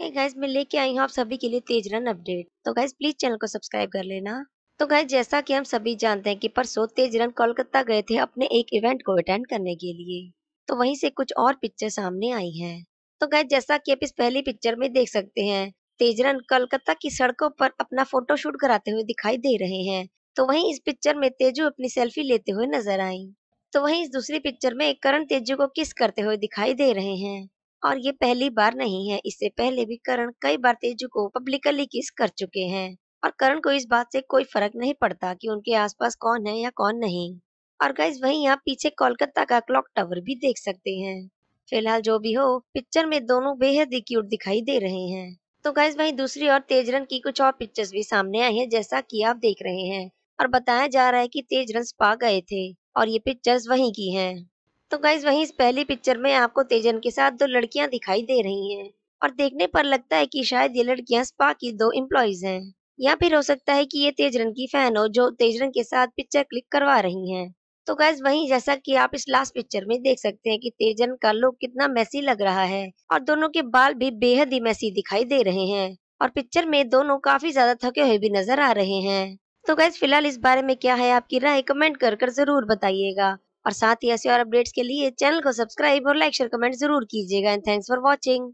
है गाइज मैं लेके आई हूँ आप सभी के लिए तेज रन अपडेट तो गाइज प्लीज चैनल को सब्सक्राइब कर लेना तो गाइज जैसा कि हम सभी जानते हैं कि परसों तेज रन कोलकाता गए थे अपने एक इवेंट को अटेंड करने के लिए तो वहीं से कुछ और पिक्चर सामने आई हैं तो गाइज जैसा कि आप इस पहली पिक्चर में देख सकते हैं तेजरन कोलकाता की सड़कों पर अपना फोटो शूट कराते हुए दिखाई दे रहे हैं तो वही इस पिक्चर में तेजू अपनी सेल्फी लेते हुए नजर आई तो वही इस दूसरी पिक्चर में करण तेजू को किस करते हुए दिखाई दे रहे हैं और ये पहली बार नहीं है इससे पहले भी करण कई बार तेजू को पब्लिकली किस कर चुके हैं और करण को इस बात से कोई फर्क नहीं पड़ता कि उनके आसपास कौन है या कौन नहीं और गाइज वहीं आप पीछे कोलकाता का क्लॉक टावर भी देख सकते हैं फिलहाल जो भी हो पिक्चर में दोनों बेहद ही क्यूट दिखाई दे रहे हैं तो गाइज वही दूसरी ओर तेजरन की कुछ और पिक्चर्स भी सामने आई है जैसा की आप देख रहे हैं और बताया जा रहा है की तेजरन स्पा गए थे और ये पिक्चर्स वहीं की हैं तो गाइज वही इस पहली पिक्चर में आपको तेजन के साथ दो लड़कियां दिखाई दे रही हैं और देखने पर लगता है कि शायद ये लड़कियां स्पा की दो एम्प्लॉयज हैं या फिर हो सकता है कि ये तेजरन की फैन हो जो तेजरन के साथ पिक्चर क्लिक करवा रही हैं तो गैस वही जैसा कि आप इस लास्ट पिक्चर में देख सकते हैं कि तेजन का लुक कितना मैसी लग रहा है और दोनों के बाल भी बेहद ही मैसी दिखाई दे रहे हैं और पिक्चर में दोनों काफी ज्यादा थके हुए भी नजर आ रहे हैं तो गैस फिलहाल इस बारे में क्या है आपकी राय कमेंट कर कर जरूर बताइएगा और साथ ही ऐसे और अपडेट्स के लिए चैनल को सब्सक्राइब और लाइक शेयर कमेंट जरूर कीजिएगा एंड थैंक्स फॉर वॉचिंग